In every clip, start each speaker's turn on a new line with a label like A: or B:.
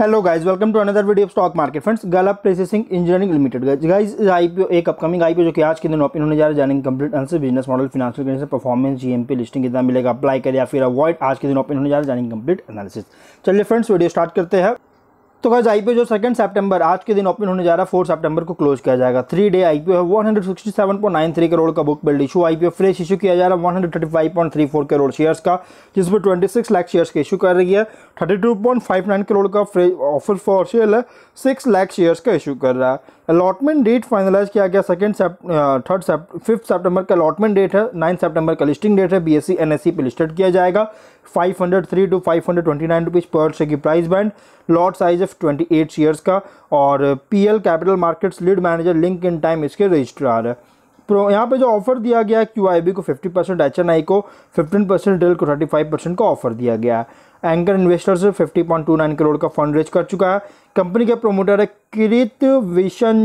A: hello guys welcome to another video of stock market friends गलप processing engineering limited guys IPO एक upcoming IPO जो कि आज के दिन ओपन होने जा रहा है जानेंगे complete answer business model financial condition performance GMP listing कितना मिलेगा अप्लाई करें या फिर अवॉइड आज के दिन ओपन होने जा रहा है जानेंगे कंप्लीट एनालिसिस चलिए फ्रेंड्स वीडियो स्टार्ट करते हैं तो गैस आईपीओ जो सेकंड सितंबर आज के दिन ओपन होने जा रहा है फोर सितंबर को क्लोज किया जाएगा थ्री डे आईपीओ है थ्री करोड़ का book build issue IPO fresh issue किया जा रहा है फोर करोड़ शेयर्स का जिसमें ट्वेंटी सिक्स लाख शेयर्स का इशू कर रही है नाइन करोड़ का ऑफर फॉर सेल है सिक्स लाख शेयर्स का इशू कर रहा है अलॉटमेंट डेट फाइनलाइज किया गया सेकेंड थर्ड फिफ्थ सेप्टेम्बर का अलॉटमेंट डेट है नाइन्थ सेप्टेम्बर का लिस्टिंग डेट है B S C N S C पर लिस्टेड किया जाएगा five hundred three two five hundred twenty nine rupees पर शेयर की price band lot size of twenty eight shares का और P L capital markets lead manager Link Intime इसके registrar है प्रो यहाँ पे जो ऑफर दिया गया है क्यू को fifty percent H N I को फिफ्टीन परसेंट डेल को थर्टी फाइव परसेंट का ऑफर दिया गया है एंकर इन्वेस्टर से नाइन करोड़ का फंड रेज कर चुका है कंपनी के प्रोमोटर है किरित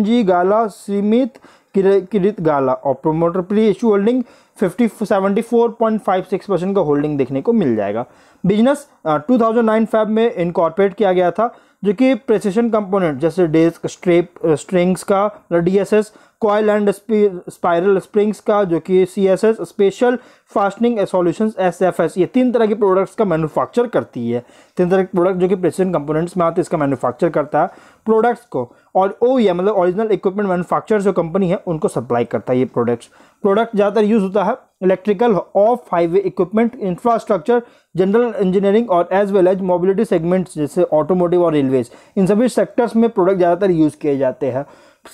A: जी गाला सीमित किरित गाला और promoter pre issue holding five six percent का होल्डिंग देखने को मिल जाएगा business two thousand nine five में इनकॉर्पोरेट किया गया था जो कि प्रेसिशन कंपोनेंट जैसे डेस्क स्ट्रेप स्ट्रिंग्स का D S S coil and spiral springs का जो कि C S S special fastening solutions S F S ये तीन तरह के प्रोडक्ट्स का मैन्युफैक्चर करती है तीन तरह के प्रोडक्ट जो कि प्रेसिडेंट कंपोनेंट्स में आते हैं इसका मैन्युफैक्चर करता है प्रोडक्ट्स को और ओ या e मतलब ओरिजिनल इक्विपमेंट मैनुफैक्चर जो कंपनी है उनको सप्लाई करता है ये प्रोडक्ट्स प्रोडक्ट ज़्यादातर यूज़ होता है electrical off highway equipment infrastructure general engineering और as well as mobility segments जैसे ऑटोमोटिव और रेलवेज इन सभी सेक्टर्स में प्रोडक्ट ज़्यादातर यूज़ किए जाते हैं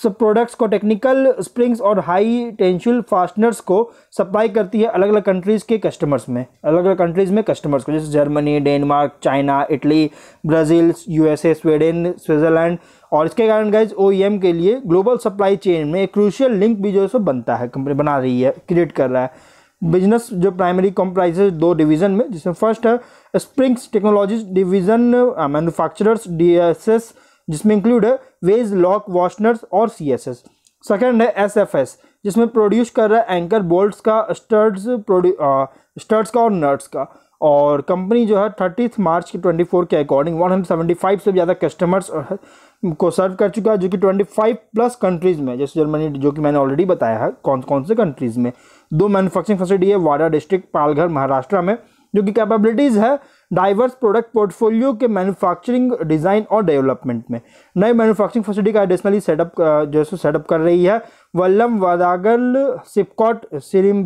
A: प्रोडक्ट्स को टेक्निकल स्प्रिंग्स और हाई टेंशियल फास्टनर्स को सप्लाई करती है अलग अलग कंट्रीज़ के कस्टमर्स में अलग अलग कंट्रीज़ में कस्टमर्स को जैसे Germany Denmark China Italy Brazil USA Sweden Switzerland और इसके कारण गाइज ओ e के लिए ग्लोबल सप्लाई चेन में एक क्रूशियल लिंक भी जो है सो बनता है कंपनी बना रही है क्रिएट कर रहा है बिजनेस जो प्राइमरी कॉम्प्राइज दो डिवीज़न में जिसमें फर्स्ट है springs technologies division manufacturers D S S जिसमें इंक्लूड है वेज लॉक वॉशनर्स और सी एस एस सेकेंड है एस एफ एस जिसमें प्रोड्यूस कर रहा है एंकर बोल्ट्स का स्टर्ड्स स्टर्ड्स का और नट्स का और कंपनी जो है थर्टी मार्च के ट्वेंटी फोर के according one hundred seventy five से ज़्यादा कस्टमर्स को सर्व कर चुका है जो कि ट्वेंटी फाइव प्लस कंट्रीज़ में जैसे जर्मनी जो कि मैंने ऑलरेडी बताया है कौन कौन से कंट्रीज़ में दो मैनुफैक्चरिंग फैसिलिटी है वाडा डिस्ट्रिक्ट पालघर महाराष्ट्र में जो कि कैपेबिलिटीज़ है डाइवर्स प्रोडक्ट पोर्टफोलियो के मैन्युफैक्चरिंग डिज़ाइन और डेवलपमेंट में नए मैन्युफैक्चरिंग फैसिलिटी का एडिशनली सेटअप जो है सेटअप कर रही है वल्लम वदागल सिपकॉट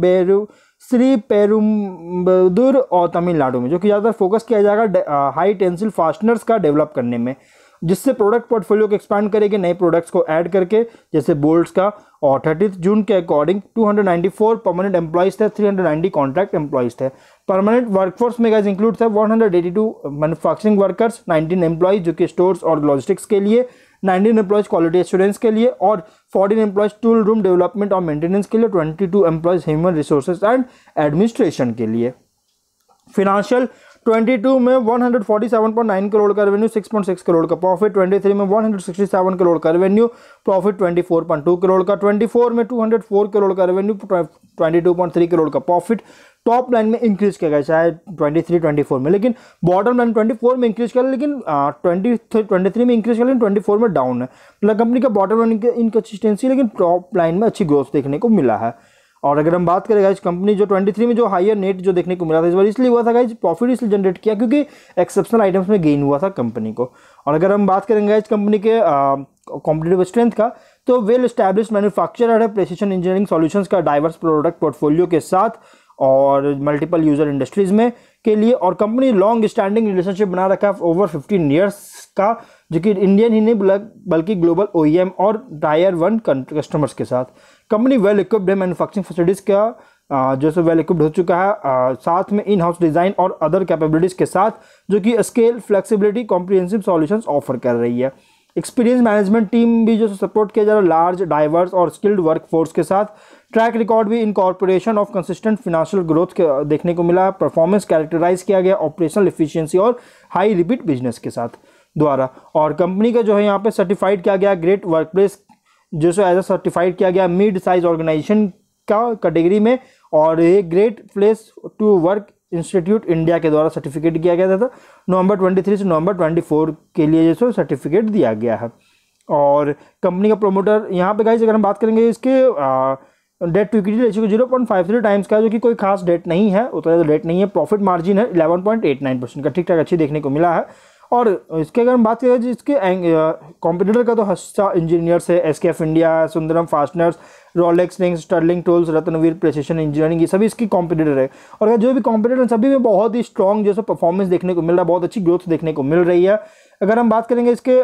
A: बेरू श्री पेरुम्बदूर और तमिलनाडु में जो कि ज़्यादातर फोकस किया जाएगा हाई टेंसिल फास्टनर्स का डेवलप करने में जिससे प्रोडक्ट पोर्टफोलियो को एक्सपांड करेगी नए प्रोडक्ट्स को ऐड करके जैसे बोल्ट्स का और थर्टी जून के अकॉर्डिंग 294 परमानेंट एम्प्लॉयज़ थे 390 कॉन्ट्रैक्ट एम्प्लॉयज़ थे परमानेंट वर्कफोर्स में गाइज इंक्लूड था 182 मैन्युफैक्चरिंग वर्कर्स 19 एम्प्लॉयज़ जो कि स्टोर्स और लॉजिस्टिक्स के लिए 19 एम्प्लॉयज़ क्वालिटी एश्योरेंस के लिए और 14 एम्प्लॉयज़ टूल रूम डेवलपमेंट और मेंटेनेंस के लिए 22 employees human resources and administration के लिए फिनांशियल 22 में 147.9 करोड़ का रेवेन्यू 6.6 करोड़ का प्रॉफिट 23 में 167 करोड़ का रेवेन्यू प्रॉफिट 24.2 करोड़ का 24 में 204 करोड़ का रेवेन्यू 22.3 करोड़ का प्रॉफिट टॉप लाइन में इंक्रीज किया गया शायद 23 24 में लेकिन बॉटम लाइन 24 में इंक्रीज किया लेकिन ट्वेंटी ट्वेंटी में इंक्रीज किया लेकिन ट्वेंटी फोर में डाउन है मतलब कंपनी का बॉटम लाइन इनकन्सिस्टेंसी लेकिन टॉप लाइन में अच्छी ग्रोथ देखने को मिला है और अगर हम बात करें गाइज कंपनी जो 23 में जो हायर नेट जो देखने को मिला था इस बार इसलिए हुआ था गाइज प्रॉफिट इसलिए जनरेट किया क्योंकि एक्सेप्शनल आइटम्स में गेन हुआ था कंपनी को और अगर हम बात करेंगे गाइज कंपनी के कॉम्पिटेटिव स्ट्रेंथ का तो वेल स्टैब्लिश मैन्युफैक्चरर है प्रेसिशन इंजीनियरिंग सॉल्यूशंस का डाइवर्स प्रोडक्ट पोर्टफोलियो के साथ और मल्टीपल यूज़र इंडस्ट्रीज़ में के लिए और कंपनी लॉन्ग स्टैंडिंग रिलेशनशिप बना रखा है ओवर फिफ्टीन ईयर्स का जो कि इंडियन ही नहीं बल्कि ग्लोबल ओ e और टायर वन कस्टमर्स के साथ कंपनी वेल इक्विप्ड है मैनुफैक्चरिंग फैसिलिटीज़ का जो सो वेल इक्विप्ड हो चुका है आ, साथ में इन हाउस डिज़ाइन और अदर कैपेबिलिटीज़ के साथ जो कि scale flexibility comprehensive solutions offer कर रही है एक्सपीरियंस मैनेजमेंट टीम भी जो सपोर्ट किया जा रहा है लार्ज डाइवर्स और स्किल्ड वर्क फोर्स के साथ ट्रैक रिकॉर्ड भी incorporation of consistent financial growth देखने को मिला परफॉर्मेंस कैरेक्टराइज किया गया ऑपरेशनल इफिशियंसी और हाई रिपीट बिजनेस के साथ द्वारा और कंपनी का जो है यहाँ पे सर्टिफाइड किया गया ग्रेट वर्क प्लेस जो सो एज अ सर्टिफाइड किया गया मिड साइज ऑर्गेनाइजेशन का कैटेगरी में और ये great place to work institute India के द्वारा सर्टिफिकेट किया गया था नवंबर 23 से नवंबर 24 के लिए जैसे सर्टिफिकेट दिया गया है और कंपनी का प्रोमोटर यहाँ पे गाइज अगर हम बात करेंगे इसके uh, debt to equity ratio zero point five three times का जो कि कोई खास डेट नहीं है उतना डेट नहीं है प्रॉफिट मार्जिन है eleven point eight nine percent का ठीक ठाक अच्छी देखने को मिला है और इसके अगर हम बात करें इसके कंप्यूटर का तो हस्ता इंजीनियर्स है S K F India Sundaram fasteners Rolex rings Sterling tools Ratnaveer precision engineering ये सभी इसकी कॉम्पिटेटर है और अगर जो भी कॉम्पिटेटर है सभी में बहुत ही स्ट्रॉन्ग जैसे परफॉर्मेंस देखने को मिल रहा है बहुत अच्छी ग्रोथ देखने को मिल रही है अगर हम बात करेंगे इसके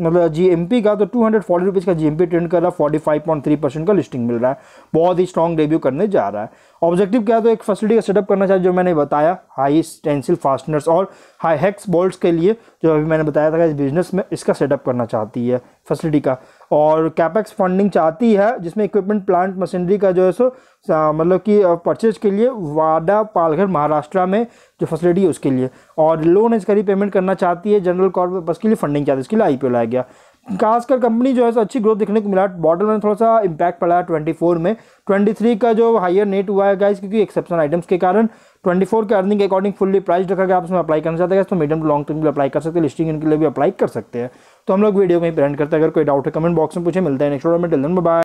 A: मतलब पी का तो टू हंड्रेड फोर्टी रुपीज़ का पी ट्रेंड कर रहा है forty five point three percent का लिस्टिंग मिल रहा है बहुत ही स्ट्रॉन्ग डेब्यू करने जा रहा है ऑब्जेक्टिव क्या है तो एक फैसिलिटी का सेटअप करना चाहिए जो मैंने बताया हाई स्टेंसिल फास्टनर्स और हाई हैक्स बोल्ट्स के लिए जो अभी मैंने बताया था इस बिजनेस में इसका सेटअप करना चाहती है फैसिलिटी का और कैपेक्स फंडिंग चाहती है जिसमें इक्विपमेंट प्लांट मशीनरी का जो है सो मतलब कि परचेज के लिए वाडा पालघर महाराष्ट्र में जो फैसिलिटी है उसके लिए और लोन इसका पेमेंट करना चाहती है जनरल कॉर्पस के लिए फंडिंग चाहती है इसके लिए आई लाया गया खासकर कंपनी जो है सो अच्छी ग्रोथ देखने को मिला बॉटल में थोड़ा सा इंपैक्ट पड़ा है ट्वेंटी फोर में ट्वेंटी थ्री का जो हायर नेट हुआ है गाइस क्योंकि एक्सेप्शन आइटम्स के कारण ट्वेंटी फोर के अर्निंग के अकॉर्डिंग फुल्ली प्राइस रखा गया आप उसमें अप्लाई करना चाहते हैं तो मीडियम टू लॉन्ग टर्म भी अप्लाई कर सकते हैं लिस्टिंग इनके लिए भी अप्लाई कर सकते हैं तो हम लोग वीडियो में ही प्रिंट करते हैं अगर कोई डाउट है कमेंट बॉक्स में पूछे मिलता है नेक्स्ट वीडियो में डिलन बाय